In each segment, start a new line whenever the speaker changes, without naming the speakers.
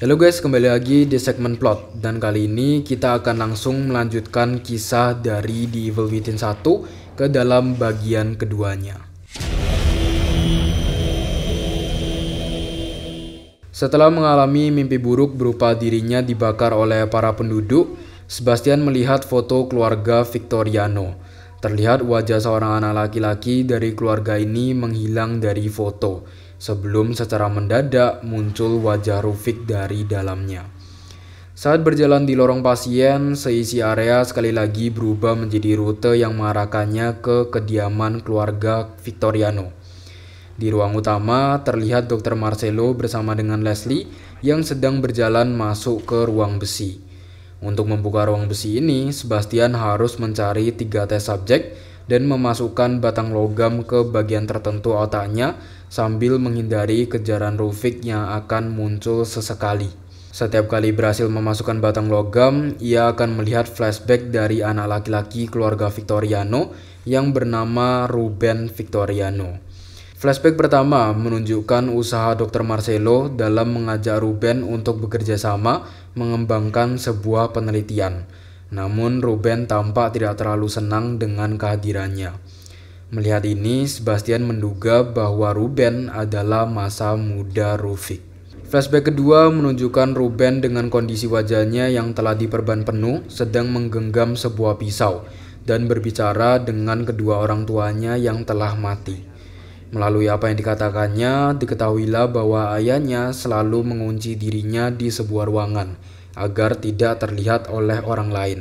Halo guys, kembali lagi di segmen plot dan kali ini kita akan langsung melanjutkan kisah dari The Evil Within 1 ke dalam bagian keduanya. Setelah mengalami mimpi buruk berupa dirinya dibakar oleh para penduduk, Sebastian melihat foto keluarga Victoriano. Terlihat wajah seorang anak laki-laki dari keluarga ini menghilang dari foto sebelum secara mendadak muncul wajah Rufik dari dalamnya. Saat berjalan di lorong pasien, seisi area sekali lagi berubah menjadi rute yang mengarahkannya ke kediaman keluarga Victoriano. Di ruang utama, terlihat Dr. Marcelo bersama dengan Leslie yang sedang berjalan masuk ke ruang besi. Untuk membuka ruang besi ini, Sebastian harus mencari tiga tes subjek dan memasukkan batang logam ke bagian tertentu otaknya sambil menghindari kejaran Rufik yang akan muncul sesekali. Setiap kali berhasil memasukkan batang logam, ia akan melihat flashback dari anak laki-laki keluarga Victoriano yang bernama Ruben Victoriano. Flashback pertama menunjukkan usaha Dr. Marcelo dalam mengajak Ruben untuk bekerja sama mengembangkan sebuah penelitian. Namun Ruben tampak tidak terlalu senang dengan kehadirannya. Melihat ini, Sebastian menduga bahwa Ruben adalah masa muda Rufik. Flashback kedua menunjukkan Ruben dengan kondisi wajahnya yang telah diperban penuh sedang menggenggam sebuah pisau dan berbicara dengan kedua orang tuanya yang telah mati. Melalui apa yang dikatakannya, diketahuilah bahwa ayahnya selalu mengunci dirinya di sebuah ruangan agar tidak terlihat oleh orang lain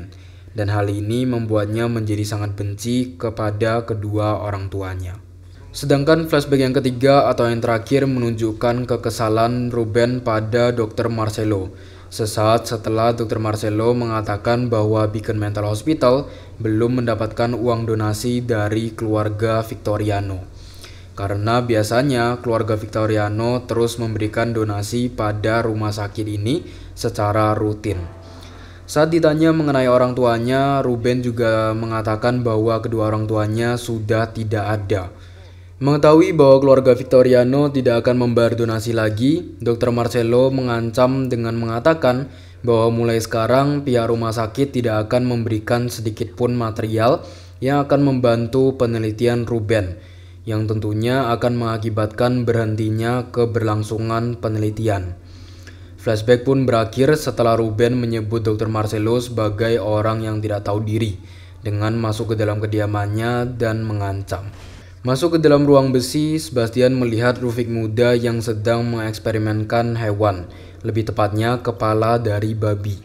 dan hal ini membuatnya menjadi sangat benci kepada kedua orang tuanya. Sedangkan flashback yang ketiga atau yang terakhir menunjukkan kekesalan Ruben pada Dr. Marcelo sesaat setelah Dr. Marcelo mengatakan bahwa Beacon Mental Hospital belum mendapatkan uang donasi dari keluarga Victoriano. Karena biasanya keluarga Victoriano terus memberikan donasi pada rumah sakit ini secara rutin. Saat ditanya mengenai orang tuanya, Ruben juga mengatakan bahwa kedua orang tuanya sudah tidak ada. Mengetahui bahwa keluarga Victoriano tidak akan membayar donasi lagi, Dr. Marcelo mengancam dengan mengatakan bahwa mulai sekarang pihak rumah sakit tidak akan memberikan sedikit pun material yang akan membantu penelitian Ruben, yang tentunya akan mengakibatkan berhentinya keberlangsungan penelitian. Flashback pun berakhir setelah Ruben menyebut Dr. Marcelo sebagai orang yang tidak tahu diri dengan masuk ke dalam kediamannya dan mengancam. Masuk ke dalam ruang besi, Sebastian melihat Rufik muda yang sedang mengeksperimenkan hewan, lebih tepatnya kepala dari babi.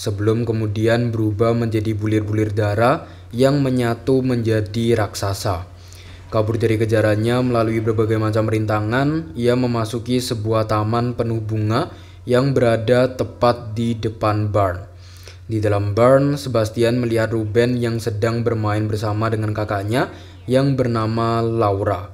Sebelum kemudian berubah menjadi bulir-bulir darah yang menyatu menjadi raksasa. Kabur dari kejarannya melalui berbagai macam rintangan, ia memasuki sebuah taman penuh bunga yang berada tepat di depan barn. Di dalam barn, Sebastian melihat Ruben yang sedang bermain bersama dengan kakaknya yang bernama Laura.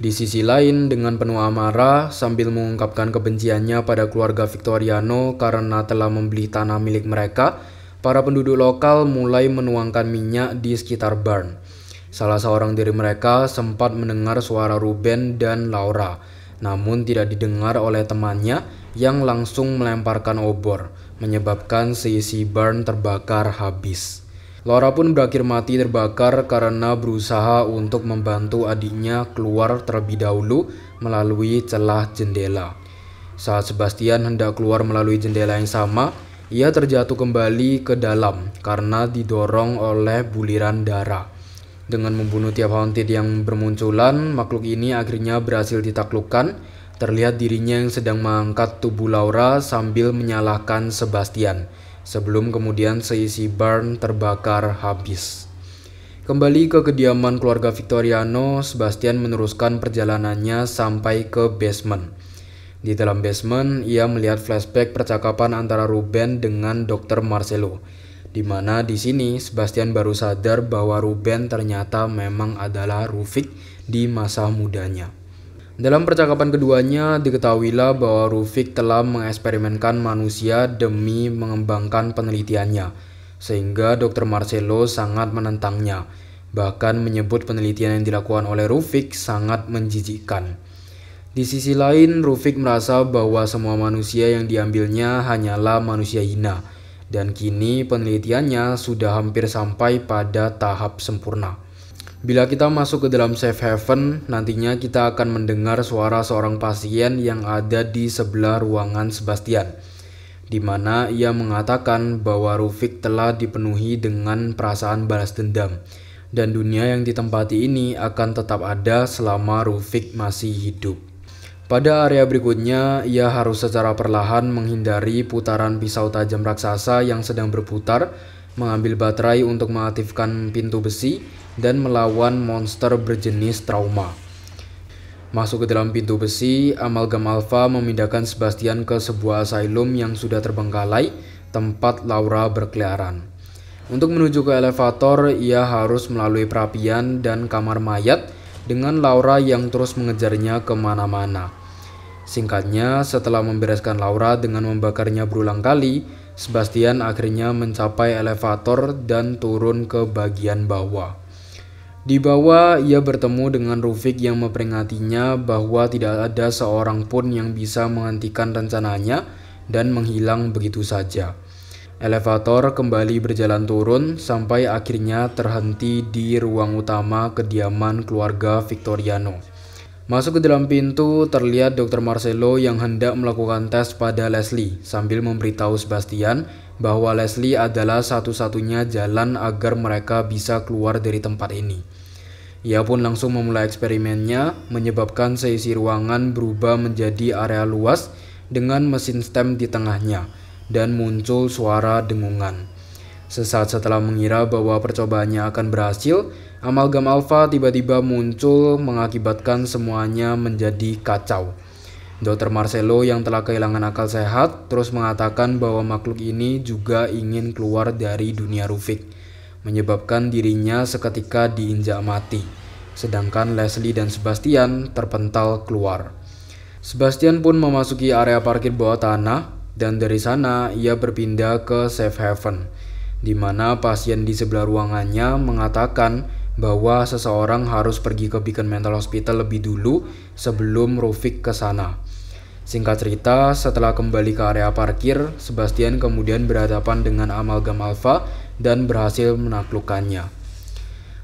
Di sisi lain, dengan penuh amarah, sambil mengungkapkan kebenciannya pada keluarga Victoriano karena telah membeli tanah milik mereka, para penduduk lokal mulai menuangkan minyak di sekitar barn. Salah seorang dari mereka sempat mendengar suara Ruben dan Laura, namun tidak didengar oleh temannya yang langsung melemparkan obor, menyebabkan seisi barn terbakar habis. Laura pun berakhir mati terbakar karena berusaha untuk membantu adiknya keluar terlebih dahulu melalui celah jendela. Saat Sebastian hendak keluar melalui jendela yang sama, ia terjatuh kembali ke dalam karena didorong oleh buliran darah. Dengan membunuh tiap haunted yang bermunculan, makhluk ini akhirnya berhasil ditaklukkan Terlihat dirinya yang sedang mengangkat tubuh Laura sambil menyalahkan Sebastian, sebelum kemudian seisi barn terbakar habis. Kembali ke kediaman keluarga Victoriano, Sebastian meneruskan perjalanannya sampai ke basement. Di dalam basement, ia melihat flashback percakapan antara Ruben dengan Dr. Marcelo, di mana di sini Sebastian baru sadar bahwa Ruben ternyata memang adalah Rufik di masa mudanya. Dalam percakapan keduanya, diketahuilah bahwa Rufik telah mengeksperimenkan manusia demi mengembangkan penelitiannya, sehingga Dr. Marcelo sangat menentangnya, bahkan menyebut penelitian yang dilakukan oleh Rufik sangat menjijikkan. Di sisi lain, Rufik merasa bahwa semua manusia yang diambilnya hanyalah manusia hina, dan kini penelitiannya sudah hampir sampai pada tahap sempurna. Bila kita masuk ke dalam safe haven, nantinya kita akan mendengar suara seorang pasien yang ada di sebelah ruangan Sebastian, di mana ia mengatakan bahwa Rufik telah dipenuhi dengan perasaan balas dendam, dan dunia yang ditempati ini akan tetap ada selama Rufik masih hidup. Pada area berikutnya, ia harus secara perlahan menghindari putaran pisau tajam raksasa yang sedang berputar, mengambil baterai untuk mengaktifkan pintu besi, dan melawan monster berjenis trauma. Masuk ke dalam pintu besi, Amalgam Alpha memindahkan Sebastian ke sebuah asylum yang sudah terbengkalai, tempat Laura berkeliaran. Untuk menuju ke elevator, ia harus melalui perapian dan kamar mayat dengan Laura yang terus mengejarnya kemana-mana. Singkatnya, setelah membereskan Laura dengan membakarnya berulang kali, Sebastian akhirnya mencapai elevator dan turun ke bagian bawah. Di bawah, ia bertemu dengan Rufik yang memperingatinya bahwa tidak ada seorang pun yang bisa menghentikan rencananya dan menghilang begitu saja. Elevator kembali berjalan turun sampai akhirnya terhenti di ruang utama kediaman keluarga Victoriano. Masuk ke dalam pintu, terlihat Dr. Marcelo yang hendak melakukan tes pada Leslie sambil memberitahu Sebastian bahwa Leslie adalah satu-satunya jalan agar mereka bisa keluar dari tempat ini. Ia pun langsung memulai eksperimennya, menyebabkan seisi ruangan berubah menjadi area luas dengan mesin stem di tengahnya, dan muncul suara dengungan. Sesaat setelah mengira bahwa percobaannya akan berhasil, amalgam alfa tiba-tiba muncul mengakibatkan semuanya menjadi kacau. Dr. Marcelo yang telah kehilangan akal sehat terus mengatakan bahwa makhluk ini juga ingin keluar dari dunia Rufik, menyebabkan dirinya seketika diinjak mati. Sedangkan Leslie dan Sebastian terpental keluar. Sebastian pun memasuki area parkir bawah tanah dan dari sana ia berpindah ke safe haven, di mana pasien di sebelah ruangannya mengatakan bahwa seseorang harus pergi ke Beacon Mental Hospital lebih dulu sebelum Rufik ke sana. Singkat cerita, setelah kembali ke area parkir, Sebastian kemudian berhadapan dengan amalgam Alpha dan berhasil menaklukkannya.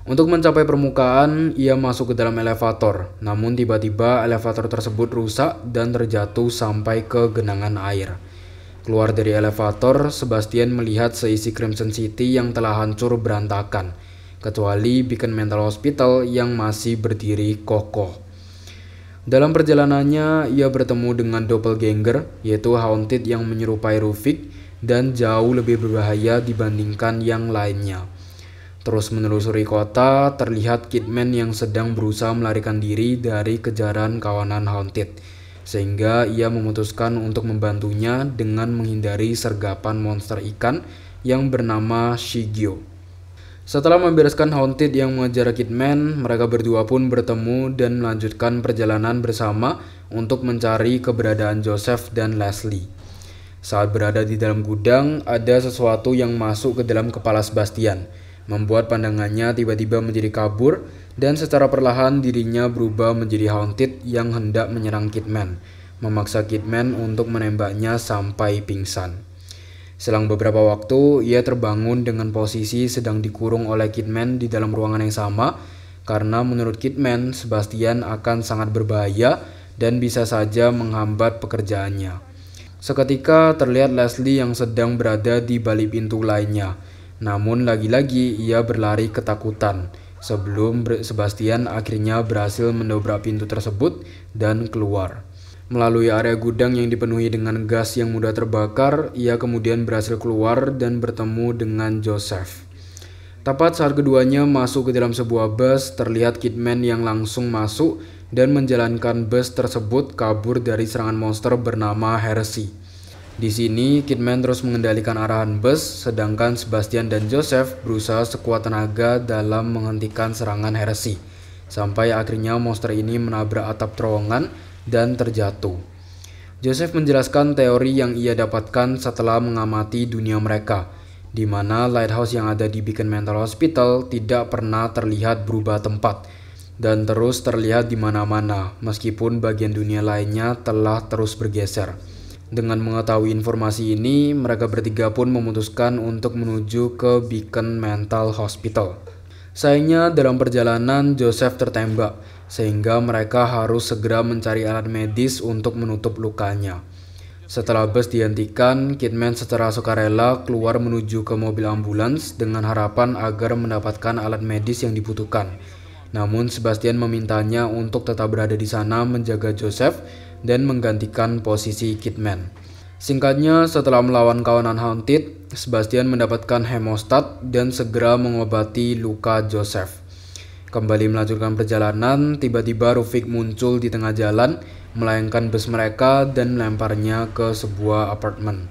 Untuk mencapai permukaan, ia masuk ke dalam elevator. Namun tiba-tiba elevator tersebut rusak dan terjatuh sampai ke genangan air. Keluar dari elevator, Sebastian melihat seisi Crimson City yang telah hancur berantakan, kecuali Beacon Mental Hospital yang masih berdiri kokoh. Dalam perjalanannya, ia bertemu dengan doppelganger, yaitu Haunted yang menyerupai Rufik dan jauh lebih berbahaya dibandingkan yang lainnya. Terus menelusuri kota, terlihat Kidman yang sedang berusaha melarikan diri dari kejaran kawanan Haunted, sehingga ia memutuskan untuk membantunya dengan menghindari sergapan monster ikan yang bernama Shigyo. Setelah membereskan Haunted yang mengejar Kidman, mereka berdua pun bertemu dan melanjutkan perjalanan bersama untuk mencari keberadaan Joseph dan Leslie. Saat berada di dalam gudang, ada sesuatu yang masuk ke dalam kepala Sebastian, membuat pandangannya tiba-tiba menjadi kabur dan secara perlahan dirinya berubah menjadi Haunted yang hendak menyerang Kidman, memaksa Kidman untuk menembaknya sampai pingsan. Selang beberapa waktu, ia terbangun dengan posisi sedang dikurung oleh Kidman di dalam ruangan yang sama karena menurut Kidman, Sebastian akan sangat berbahaya dan bisa saja menghambat pekerjaannya. Seketika terlihat Leslie yang sedang berada di balik pintu lainnya. Namun lagi-lagi ia berlari ketakutan sebelum Sebastian akhirnya berhasil mendobrak pintu tersebut dan keluar. Melalui area gudang yang dipenuhi dengan gas yang mudah terbakar, ia kemudian berhasil keluar dan bertemu dengan Joseph. Tepat saat keduanya masuk ke dalam sebuah bus, terlihat Kidman yang langsung masuk dan menjalankan bus tersebut kabur dari serangan monster bernama Heresy. Di sini, Kidman terus mengendalikan arahan bus, sedangkan Sebastian dan Joseph berusaha sekuat tenaga dalam menghentikan serangan Heresy. Sampai akhirnya monster ini menabrak atap terowongan, dan terjatuh. Joseph menjelaskan teori yang ia dapatkan setelah mengamati dunia mereka, di mana lighthouse yang ada di Beacon Mental Hospital tidak pernah terlihat berubah tempat dan terus terlihat di mana-mana, meskipun bagian dunia lainnya telah terus bergeser. Dengan mengetahui informasi ini, mereka bertiga pun memutuskan untuk menuju ke Beacon Mental Hospital. Sayangnya dalam perjalanan Joseph tertembak sehingga mereka harus segera mencari alat medis untuk menutup lukanya. Setelah bus dihentikan, Kidman secara sukarela keluar menuju ke mobil ambulans dengan harapan agar mendapatkan alat medis yang dibutuhkan. Namun Sebastian memintanya untuk tetap berada di sana menjaga Joseph dan menggantikan posisi Kidman. Singkatnya, setelah melawan kawanan Haunted, Sebastian mendapatkan hemostat dan segera mengobati luka Joseph. Kembali melanjutkan perjalanan, tiba-tiba Rufik muncul di tengah jalan, melayangkan bus mereka dan melemparnya ke sebuah apartemen.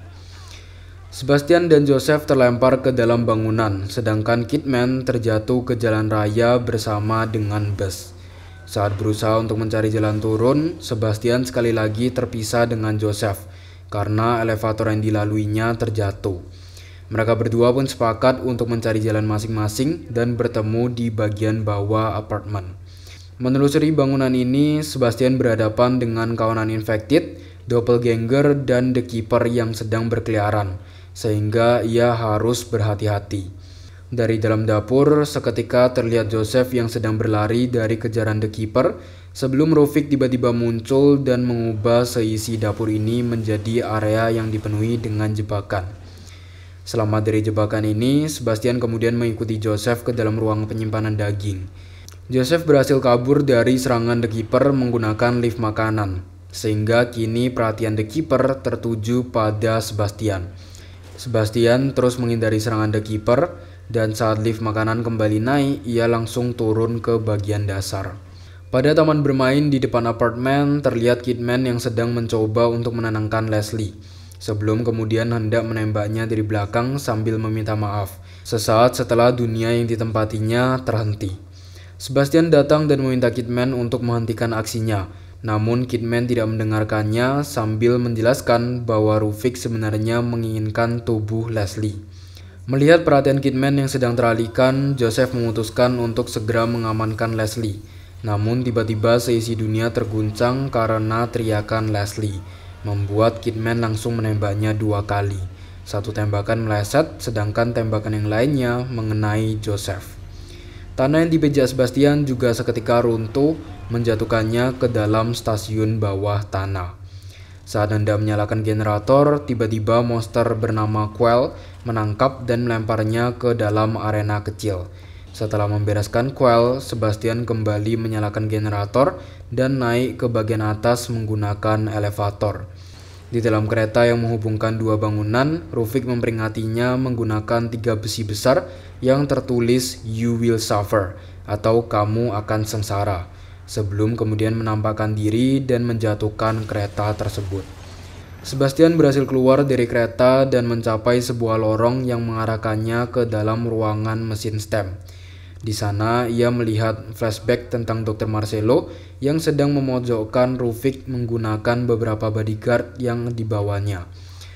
Sebastian dan Joseph terlempar ke dalam bangunan, sedangkan Kidman terjatuh ke jalan raya bersama dengan bus. Saat berusaha untuk mencari jalan turun, Sebastian sekali lagi terpisah dengan Joseph karena elevator yang dilaluinya terjatuh. Mereka berdua pun sepakat untuk mencari jalan masing-masing dan bertemu di bagian bawah apartemen. Menelusuri bangunan ini, Sebastian berhadapan dengan kawanan infected, doppelganger, dan the keeper yang sedang berkeliaran, sehingga ia harus berhati-hati. Dari dalam dapur, seketika terlihat Joseph yang sedang berlari dari kejaran the keeper sebelum Rofik tiba-tiba muncul dan mengubah seisi dapur ini menjadi area yang dipenuhi dengan jebakan selama dari jebakan ini, Sebastian kemudian mengikuti Joseph ke dalam ruang penyimpanan daging. Joseph berhasil kabur dari serangan The Keeper menggunakan lift makanan, sehingga kini perhatian The Keeper tertuju pada Sebastian. Sebastian terus menghindari serangan The Keeper, dan saat lift makanan kembali naik, ia langsung turun ke bagian dasar. Pada taman bermain di depan apartemen, terlihat Kidman yang sedang mencoba untuk menenangkan Leslie sebelum kemudian hendak menembaknya dari belakang sambil meminta maaf. Sesaat setelah dunia yang ditempatinya terhenti. Sebastian datang dan meminta Kidman untuk menghentikan aksinya. Namun Kidman tidak mendengarkannya sambil menjelaskan bahwa Rufik sebenarnya menginginkan tubuh Leslie. Melihat perhatian Kidman yang sedang teralihkan, Joseph memutuskan untuk segera mengamankan Leslie. Namun tiba-tiba seisi dunia terguncang karena teriakan Leslie membuat Kidman langsung menembaknya dua kali. Satu tembakan meleset, sedangkan tembakan yang lainnya mengenai Joseph. Tanah yang dibeja Sebastian juga seketika runtuh, menjatuhkannya ke dalam stasiun bawah tanah. Saat Anda menyalakan generator, tiba-tiba monster bernama Quell menangkap dan melemparnya ke dalam arena kecil. Setelah membereskan coil, Sebastian kembali menyalakan generator dan naik ke bagian atas menggunakan elevator. Di dalam kereta yang menghubungkan dua bangunan, Rufik memperingatinya menggunakan tiga besi besar yang tertulis "You will suffer" atau "Kamu akan sengsara" sebelum kemudian menampakkan diri dan menjatuhkan kereta tersebut. Sebastian berhasil keluar dari kereta dan mencapai sebuah lorong yang mengarahkannya ke dalam ruangan mesin stem. Di sana ia melihat flashback tentang Dr. Marcelo yang sedang memojokkan Rufik menggunakan beberapa bodyguard yang dibawanya.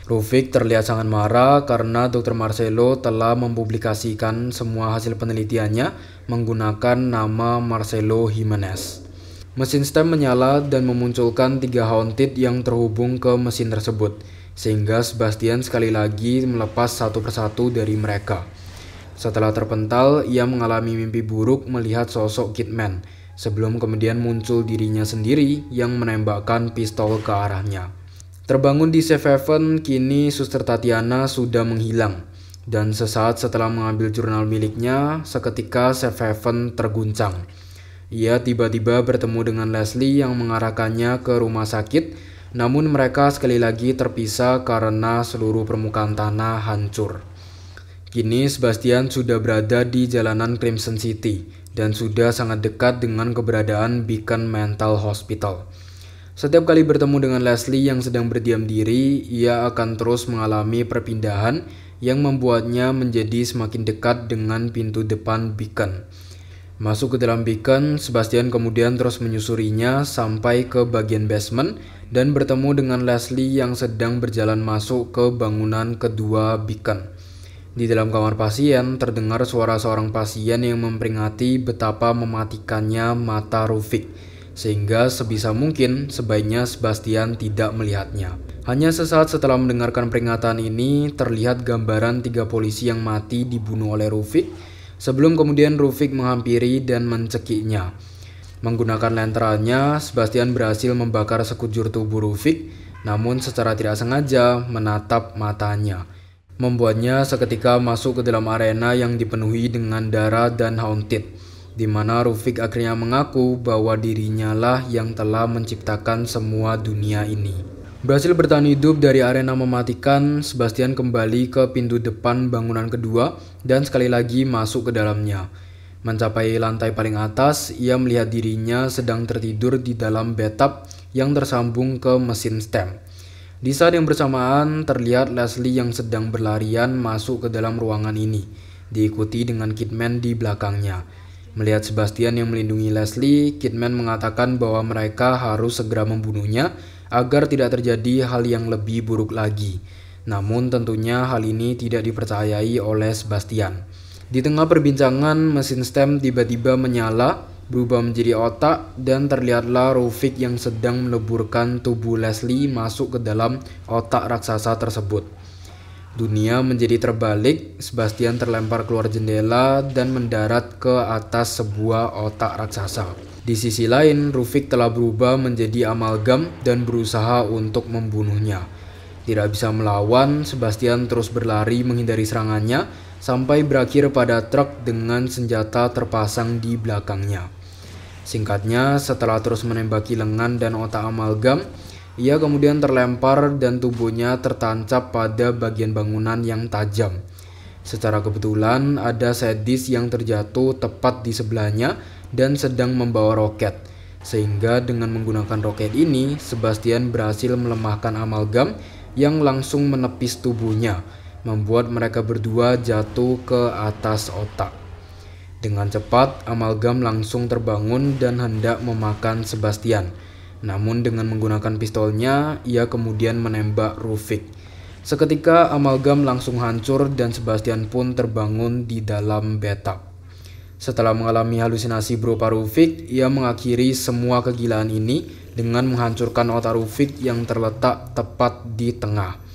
Rufik terlihat sangat marah karena Dr. Marcelo telah mempublikasikan semua hasil penelitiannya menggunakan nama Marcelo Jimenez. Mesin stem menyala dan memunculkan tiga haunted yang terhubung ke mesin tersebut, sehingga Sebastian sekali lagi melepas satu persatu dari mereka. Setelah terpental, ia mengalami mimpi buruk melihat sosok Kidman, sebelum kemudian muncul dirinya sendiri yang menembakkan pistol ke arahnya. Terbangun di safe haven, kini Suster Tatiana sudah menghilang. Dan sesaat setelah mengambil jurnal miliknya, seketika safe haven terguncang. Ia tiba-tiba bertemu dengan Leslie yang mengarahkannya ke rumah sakit, namun mereka sekali lagi terpisah karena seluruh permukaan tanah hancur. Kini Sebastian sudah berada di jalanan Crimson City dan sudah sangat dekat dengan keberadaan Beacon Mental Hospital. Setiap kali bertemu dengan Leslie yang sedang berdiam diri, ia akan terus mengalami perpindahan yang membuatnya menjadi semakin dekat dengan pintu depan Beacon. Masuk ke dalam beacon, Sebastian kemudian terus menyusurinya sampai ke bagian basement dan bertemu dengan Leslie yang sedang berjalan masuk ke bangunan kedua beacon. Di dalam kamar pasien, terdengar suara seorang pasien yang memperingati betapa mematikannya mata Rufik, sehingga sebisa mungkin sebaiknya Sebastian tidak melihatnya. Hanya sesaat setelah mendengarkan peringatan ini, terlihat gambaran tiga polisi yang mati dibunuh oleh Rufik, sebelum kemudian Rufik menghampiri dan mencekiknya. Menggunakan lenteranya, Sebastian berhasil membakar sekujur tubuh Rufik, namun secara tidak sengaja menatap matanya membuatnya seketika masuk ke dalam arena yang dipenuhi dengan darah dan haunted, di mana Rufik akhirnya mengaku bahwa dirinya lah yang telah menciptakan semua dunia ini. Berhasil bertahan hidup dari arena mematikan, Sebastian kembali ke pintu depan bangunan kedua dan sekali lagi masuk ke dalamnya. Mencapai lantai paling atas, ia melihat dirinya sedang tertidur di dalam bathtub yang tersambung ke mesin stem. Di saat yang bersamaan, terlihat Leslie yang sedang berlarian masuk ke dalam ruangan ini, diikuti dengan Kidman di belakangnya. Melihat Sebastian yang melindungi Leslie, Kidman mengatakan bahwa mereka harus segera membunuhnya agar tidak terjadi hal yang lebih buruk lagi. Namun tentunya hal ini tidak dipercayai oleh Sebastian. Di tengah perbincangan, mesin stem tiba-tiba menyala berubah menjadi otak dan terlihatlah Rufik yang sedang meleburkan tubuh Leslie masuk ke dalam otak raksasa tersebut. Dunia menjadi terbalik, Sebastian terlempar keluar jendela dan mendarat ke atas sebuah otak raksasa. Di sisi lain, Rufik telah berubah menjadi amalgam dan berusaha untuk membunuhnya. Tidak bisa melawan, Sebastian terus berlari menghindari serangannya sampai berakhir pada truk dengan senjata terpasang di belakangnya. Singkatnya, setelah terus menembaki lengan dan otak amalgam, ia kemudian terlempar dan tubuhnya tertancap pada bagian bangunan yang tajam. Secara kebetulan, ada sadis yang terjatuh tepat di sebelahnya dan sedang membawa roket. Sehingga dengan menggunakan roket ini, Sebastian berhasil melemahkan amalgam yang langsung menepis tubuhnya, membuat mereka berdua jatuh ke atas otak. Dengan cepat, amalgam langsung terbangun dan hendak memakan Sebastian. Namun dengan menggunakan pistolnya, ia kemudian menembak Rufik. Seketika amalgam langsung hancur dan Sebastian pun terbangun di dalam bathtub. Setelah mengalami halusinasi berupa Rufik, ia mengakhiri semua kegilaan ini dengan menghancurkan otak Rufik yang terletak tepat di tengah.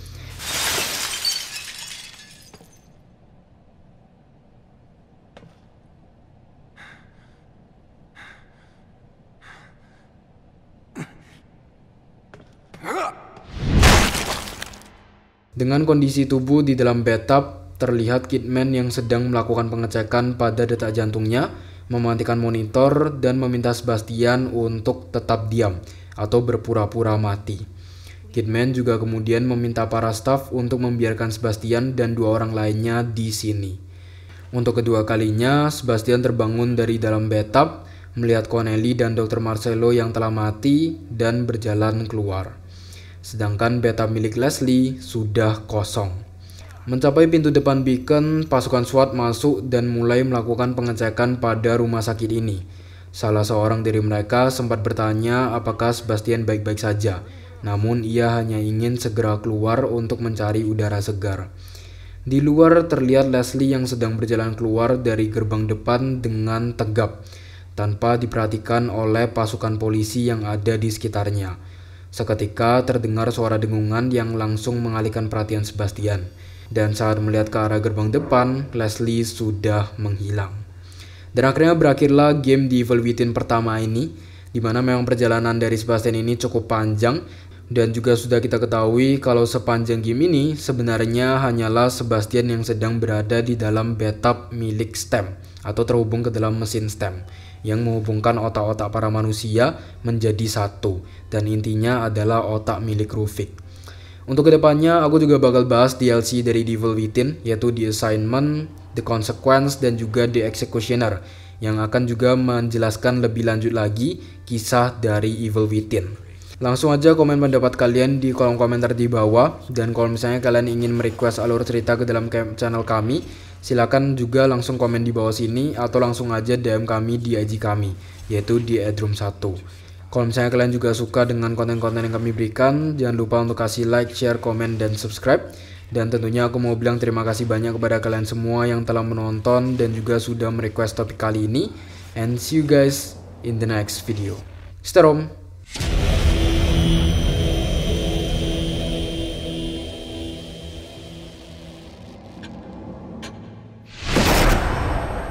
Dengan kondisi tubuh di dalam bathtub, terlihat Kidman yang sedang melakukan pengecekan pada detak jantungnya, mematikan monitor, dan meminta Sebastian untuk tetap diam atau berpura-pura mati. Kidman juga kemudian meminta para staf untuk membiarkan Sebastian dan dua orang lainnya di sini. Untuk kedua kalinya, Sebastian terbangun dari dalam bathtub, melihat Connelly dan Dr. Marcelo yang telah mati, dan berjalan keluar sedangkan beta milik Leslie sudah kosong. Mencapai pintu depan Beacon, pasukan SWAT masuk dan mulai melakukan pengecekan pada rumah sakit ini. Salah seorang dari mereka sempat bertanya apakah Sebastian baik-baik saja, namun ia hanya ingin segera keluar untuk mencari udara segar. Di luar terlihat Leslie yang sedang berjalan keluar dari gerbang depan dengan tegap, tanpa diperhatikan oleh pasukan polisi yang ada di sekitarnya. Seketika terdengar suara dengungan yang langsung mengalihkan perhatian Sebastian. Dan saat melihat ke arah gerbang depan, Leslie sudah menghilang. Dan akhirnya berakhirlah game di Evil Within pertama ini, di mana memang perjalanan dari Sebastian ini cukup panjang, dan juga sudah kita ketahui kalau sepanjang game ini sebenarnya hanyalah Sebastian yang sedang berada di dalam bathtub milik STEM atau terhubung ke dalam mesin STEM yang menghubungkan otak-otak para manusia menjadi satu dan intinya adalah otak milik Rufik. Untuk kedepannya aku juga bakal bahas DLC dari Devil Within yaitu The Assignment, The Consequence, dan juga The Executioner yang akan juga menjelaskan lebih lanjut lagi kisah dari Evil Within. Langsung aja komen pendapat kalian di kolom komentar di bawah dan kalau misalnya kalian ingin merequest alur cerita ke dalam channel kami, silakan juga langsung komen di bawah sini atau langsung aja DM kami di IG kami yaitu di @room1. Kalau misalnya kalian juga suka dengan konten-konten yang kami berikan, jangan lupa untuk kasih like, share, komen, dan subscribe. Dan tentunya aku mau bilang terima kasih banyak kepada kalian semua yang telah menonton dan juga sudah merequest topik kali ini. And see you guys in the next video. Stay